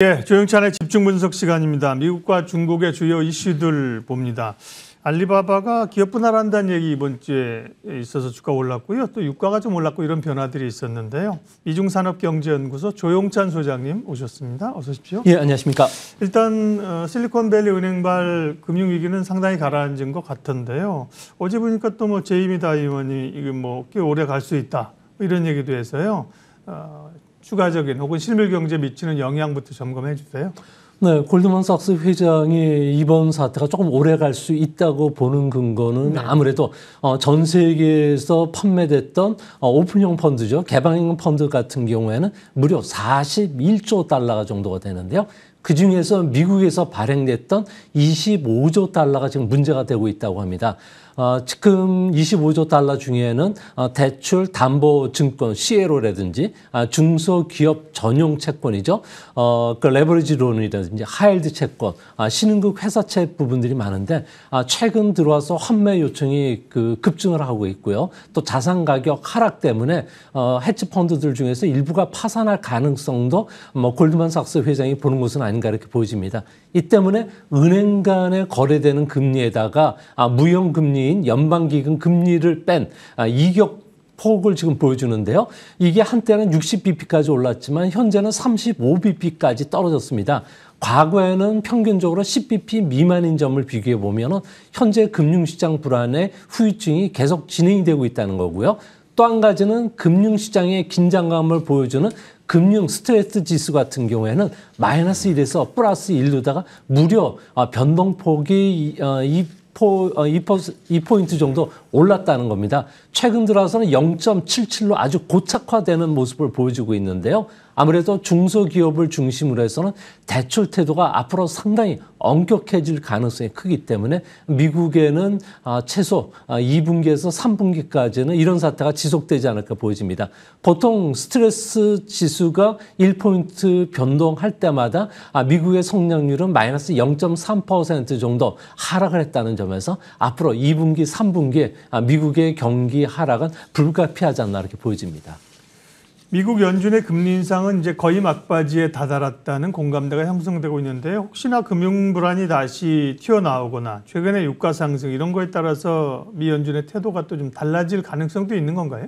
예, 조영찬의 집중 분석 시간입니다. 미국과 중국의 주요 이슈들 봅니다. 알리바바가 기업 분할한다는 얘기 이번 주에 있어서 주가 올랐고요. 또 유가가 좀 올랐고 이런 변화들이 있었는데요. 이중산업경제연구소 조용찬 소장님 오셨습니다. 어서 오십시오. 예, 안녕하십니까. 일단 어, 실리콘밸리 은행발 금융위기는 상당히 가라앉은 것 같은데요. 어제 보니까 또 뭐 제이미 다이먼이 이게 뭐 꽤 오래 갈 수 있다 뭐 이런 얘기도 해서요. 어, 추가적인 혹은 실물 경제에 미치는 영향부터 점검해 주세요. 네, 골드만삭스 회장이 이번 사태가 조금 오래 갈 수 있다고 보는 근거는 네. 아무래도 어, 전 세계에서 판매됐던 어, 오픈형 펀드죠. 개방형 펀드 같은 경우에는 무려 41조 달러 정도가 되는데요. 그 중에서 미국에서 발행됐던 25조 달러가 지금 문제가 되고 있다고 합니다. 어, 지금 25조 달러 중에는 어, 대출 담보 증권 CLO라든지 아, 중소기업 전용 채권이죠. 어, 그 레버리지 론이라든지 하일드 채권, 아, 신흥국 회사채 부분들이 많은데 아, 최근 들어와서 환매 요청이 그 급증을 하고 있고요. 또 자산 가격 하락 때문에 어, 해치 펀드들 중에서 일부가 파산할 가능성도 뭐 골드만삭스 회장이 보는 것은 아닌가 이렇게 보여집니다. 이 때문에 은행 간에 거래되는 금리에다가 아, 무형 금리 금리인 연방기금 금리를 뺀 아, 이격 폭을 지금 보여주는데요. 이게 한때는 60bp까지 올랐지만 현재는 35bp까지 떨어졌습니다. 과거에는 평균적으로 10bp 미만인 점을 비교해 보면 현재 금융시장 불안의 후유증이 계속 진행이 되고 있다는 거고요. 또 한 가지는 금융시장의 긴장감을 보여주는 금융 스트레스 지수 같은 경우에는 마이너스 1에서 플러스 1로다가 무려 아, 변동폭이 이 어, 2포, 어, 2포, 2포인트 정도 올랐다는 겁니다. 최근 들어서는 0.77로 아주 고착화되는 모습을 보여주고 있는데요. 아무래도 중소기업을 중심으로 해서는 대출 태도가 앞으로 상당히 엄격해질 가능성이 크기 때문에 미국에는 아, 최소 2분기에서 아, 3분기까지는 이런 사태가 지속되지 않을까 보여집니다. 보통 스트레스 지수가 1포인트 변동할 때마다 아, 미국의 성장률은 마이너스 0.3% 정도 하락을 했다는 점에서 앞으로 2분기, 3분기에 미국의 경기 하락은 불가피하지 않나 이렇게 보여집니다. 미국 연준의 금리 인상은 이제 거의 막바지에 다다랐다는 공감대가 형성되고 있는데 혹시나 금융 불안이 다시 튀어나오거나 최근의 유가 상승 이런 거에 따라서 미 연준의 태도가 또 좀 달라질 가능성도 있는 건가요?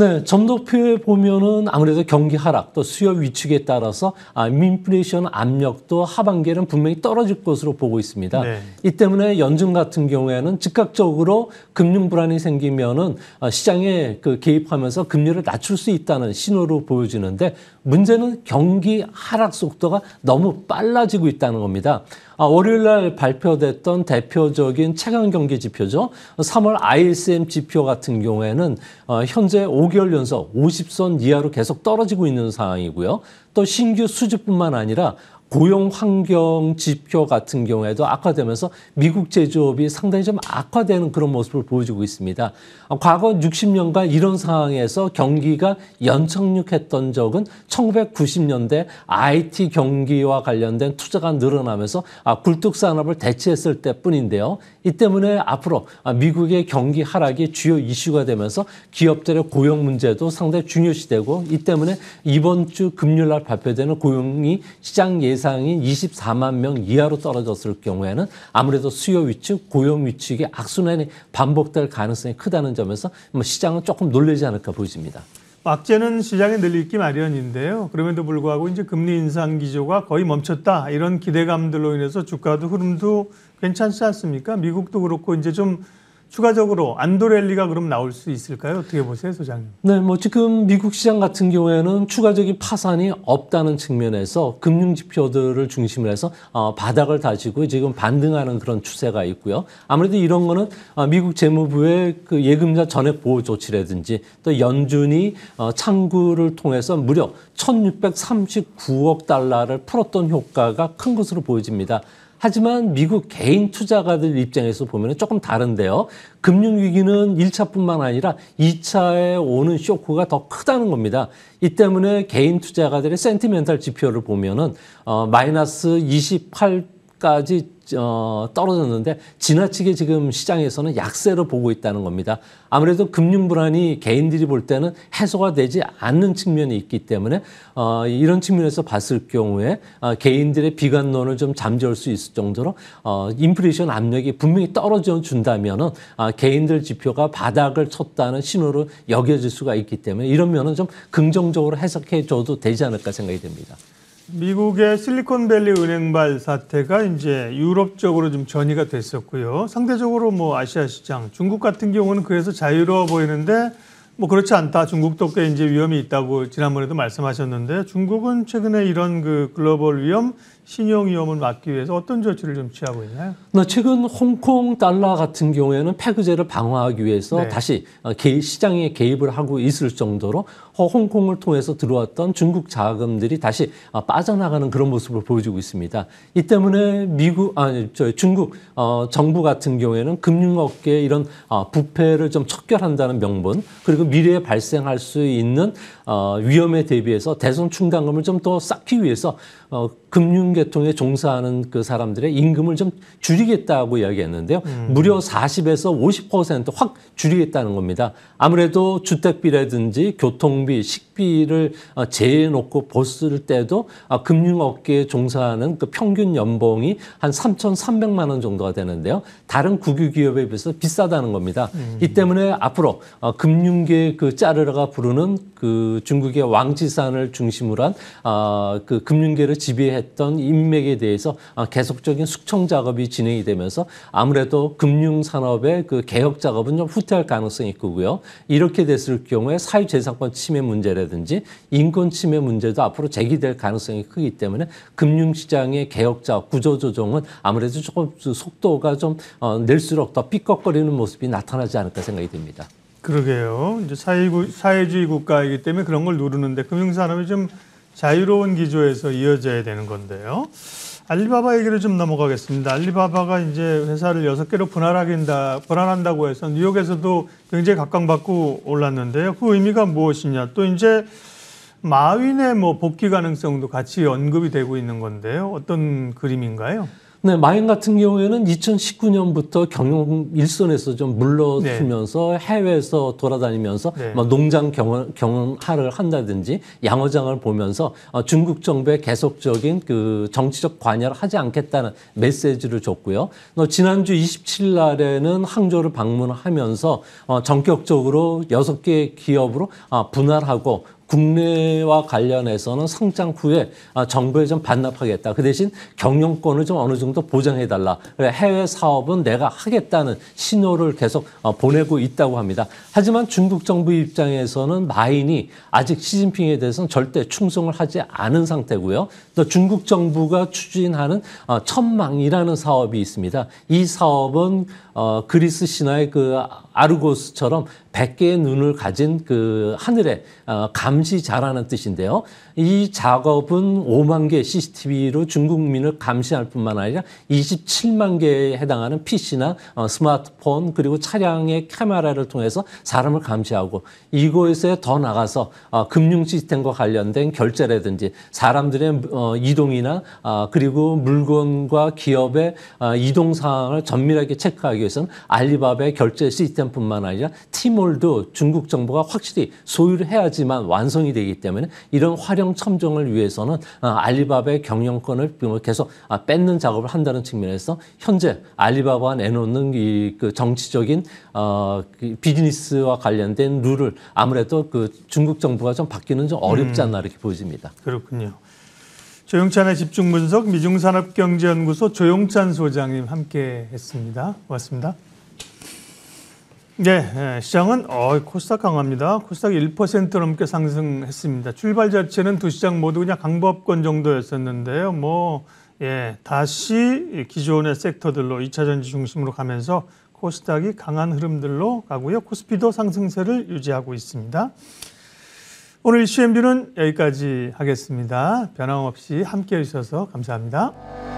네, 점도표에 보면은 아무래도 경기 하락 또 수요 위축에 따라서 아, 인플레이션 압력도 하반기에는 분명히 떨어질 것으로 보고 있습니다. 네. 이 때문에 연준 같은 경우에는 즉각적으로 금융 불안이 생기면은 아, 시장에 그 개입하면서 금리를 낮출 수 있다는 신호로 보여지는데 문제는 경기 하락 속도가 너무 빨라지고 있다는 겁니다. 아, 월요일 날 발표됐던 대표적인 체감 경기 지표죠. 3월 ISM 지표 같은 경우에는 어, 현재 5개월 연속 50선 이하로 계속 떨어지고 있는 상황이고요. 또 신규 수주뿐만 아니라 고용 환경 지표 같은 경우에도 악화되면서 미국 제조업이 상당히 좀 악화되는 그런 모습을 보여주고 있습니다. 과거 60년간 이런 상황에서 경기가 연착륙했던 적은 1990년대 IT 경기와 관련된 투자가 늘어나면서 아, 굴뚝 산업을 대체했을 때뿐인데요. 이 때문에 앞으로 아, 미국의 경기 하락이 주요 이슈가 되면서 기업들의 고용 문제도 상당히 중요시되고 이 때문에 이번 주 금요일 날 발표되는 고용이 시장 예 대상인 24만 명 이하로 떨어졌을 경우에는 아무래도 수요 위축, 고용 위축이 악순환이 반복될 가능성이 크다는 점에서 뭐 시장은 조금 놀라지 않을까 보입니다. 악재는 시장에 늘 있기 마련인데요. 그럼에도 불구하고 이제 금리 인상 기조가 거의 멈췄다 이런 기대감들로 인해서 주가도 흐름도 괜찮지 않습니까? 미국도 그렇고 이제 좀 추가적으로 안도렐리가 그럼 나올 수 있을까요? 어떻게 보세요, 소장님? 네, 뭐 지금 미국 시장 같은 경우에는 추가적인 파산이 없다는 측면에서 금융 지표들을 중심으로 해서 어, 바닥을 다지고 지금 반등하는 그런 추세가 있고요. 아무래도 이런 거는 어, 미국 재무부의 그 예금자 전액 보호 조치라든지 또 연준이 어, 창구를 통해서 무려 1,639억 달러를 풀었던 효과가 큰 것으로 보여집니다. 하지만 미국 개인 투자가들 입장에서 보면 조금 다른데요. 금융위기는 1차뿐만 아니라 2차에 오는 쇼크가 더 크다는 겁니다. 이 때문에 개인 투자가들의 센티멘탈 지표를 보면은, 어, 마이너스 28 까지 어, 떨어졌는데 지나치게 지금 시장에서는 약세로 보고 있다는 겁니다. 아무래도 금융 불안이 개인들이 볼 때는 해소가 되지 않는 측면이 있기 때문에 어, 이런 측면에서 봤을 경우에 어, 개인들의 비관론을 좀 잠재울 수 있을 정도로 어, 인플레이션 압력이 분명히 떨어져 준다면은 아, 개인들 지표가 바닥을 쳤다는 신호로 여겨질 수가 있기 때문에 이런 면은 좀 긍정적으로 해석해 줘도 되지 않을까 생각이 됩니다. 미국의 실리콘밸리 은행발 사태가 이제 유럽 적으로좀 전이가 됐었고요. 상대적으로 뭐 아시아 시장, 중국 같은 경우는 그래서 자유로워 보이는데 뭐 그렇지 않다. 중국도 꽤 이제 위험이 있다고 지난번에도 말씀하셨는데 중국은 최근에 이런 그 글로벌 위험, 신용 위험을 막기 위해서 어떤 조치를 좀 취하고 있나요? 네, 최근 홍콩 달러 같은 경우에는 폐그제를 방어하기 위해서 네. 다시 어, 시장에 개입을 하고 있을 정도로 홍콩을 통해서 들어왔던 중국 자금들이 다시 어, 빠져나가는 그런 모습을 보여주고 있습니다. 이 때문에 미국 아니 저 중국 어, 정부 같은 경우에는 금융업계 이런 부패를 좀 척결한다는 명분 그리고 미래에 발생할 수 있는 위험에 대비해서 대선 충당금을 좀 더 쌓기 위해서 금융 개통에 종사하는 그 사람들의 임금을 좀 줄이겠다고 이야기했는데요. 음. 무려 40에서 50%확 줄이겠다는 겁니다. 아무래도 주택비라든지 교통비, 식비를 어, 재해놓고 보을 때도 아, 금융업계에 종사하는 그 평균 연봉이 한 3,300만 원 정도가 되는데요. 다른 국유기업에 비해서 비싸다는 겁니다. 음. 이 때문에 앞으로 어, 금융계 그짜르르가 부르는 그 중국의 왕지산을 중심으로 한그 아, 금융계를 지배했던 이 인맥에 대해서 아, 계속적인 숙청 작업이 진행이 되면서 아무래도 금융 산업의 그 개혁 작업은 좀 후퇴할 가능성이 있고요. 이렇게 됐을 경우에 사회재산권 침해 문제라든지 인권 침해 문제도 앞으로 제기될 가능성이 크기 때문에 금융시장의 개혁 작업 구조 조정은 아무래도 조금 속도가 좀 어, 낼수록 더 삐걱거리는 모습이 나타나지 않을까 생각이 듭니다. 그러게요. 이제 사회주의 국가이기 때문에 그런 걸 누르는데 금융산업이 좀 자유로운 기조에서 이어져야 되는 건데요. 알리바바 얘기를 좀 넘어가겠습니다. 알리바바가 이제 회사를 여섯 개로 분할하긴다, 분할한다고 해서 뉴욕에서도 굉장히 각광받고 올랐는데요. 그 의미가 무엇이냐. 또 이제 마윈의 뭐 복귀 가능성도 같이 언급이 되고 있는 건데요. 어떤 그림인가요? 네, 마인 같은 경우에는 2019년부터 경영 일선에서 좀 물러서면서 네. 해외에서 돌아다니면서 네. 막 농장 경영, 경영하를 한다든지 양어장을 보면서 어, 중국 정부의 계속적인 그 정치적 관여를 하지 않겠다는 메시지를 줬고요. 어, 지난주 27일 날에는 항저우를 방문하면서 어, 전격적으로 여섯 개 기업으로 아, 분할하고 국내와 관련해서는 성장 후에 아, 정부에 좀 반납하겠다. 그 대신 경영권을 좀 어느 정도 보장해달라. 해외 사업은 내가 하겠다는 신호를 계속 어, 보내고 있다고 합니다. 하지만 중국 정부 입장에서는 마인이 아직 시진핑에 대해서는 절대 충성을 하지 않은 상태고요. 또 중국 정부가 추진하는 어, 천망이라는 사업이 있습니다. 이 사업은 어, 그리스 신화의 그 아르고스처럼 100개의 눈을 가진 그하늘에 어, 감시자라는 뜻인데요. 이 작업은 5만 개의 CCTV로 중국민을 감시할 뿐만 아니라 27만 개에 해당하는 PC나 어, 스마트폰 그리고 차량의 카메라를 통해서 사람을 감시하고 이곳에 더 나가서 어, 금융 시스템과 관련된 결제라든지 사람들의 어, 이동이나 어, 그리고 물건과 기업의 어, 이동 상황을 전밀하게 체크하기 알 위해서는 알리바바의 결제 시스템뿐만 아니라 티몰도 중국 정부가 확실히 소유를 해야지만 완성이 되기 때문에 이런 활용 첨정을 위해서는 어, 알리바바의 경영권을 뭐 계속 아, 뺏는 작업을 한다는 측면에서 현재 알리바바와 내놓는 이그 정치적인 어, 그 비즈니스와 관련된 룰을 아무래도 그 중국 정부가 좀 바뀌는 좀 어렵지 음. 않나 이렇게 보여집니다. 그렇군요. 조영찬의 집중 분석 미중산업경제연구소 조영찬 소장님 함께 했습니다. 고맙습니다. 네, 네 시장은 어, 코스닥 강합니다. 코스닥 1% 넘게 상승했습니다. 출발 자체는 두 시장 모두 그냥 강보합권 정도였었는데요. 뭐 예, 다시 기존의 섹터들로 2차 전지 중심으로 가면서 코스닥이 강한 흐름들로 가고요. 코스피도 상승세를 유지하고 있습니다. 오늘 CMB는 여기까지 하겠습니다. 변함없이 함께 해주셔서 감사합니다.